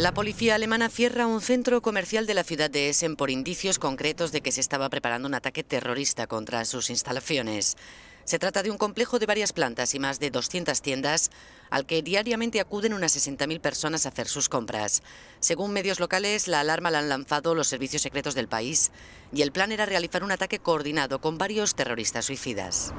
La policía alemana cierra un centro comercial de la ciudad de Essen por indicios concretos de que se estaba preparando un ataque terrorista contra sus instalaciones. Se trata de un complejo de varias plantas y más de 200 tiendas al que diariamente acuden unas 60.000 personas a hacer sus compras. Según medios locales, la alarma la han lanzado los servicios secretos del país y el plan era realizar un ataque coordinado con varios terroristas suicidas.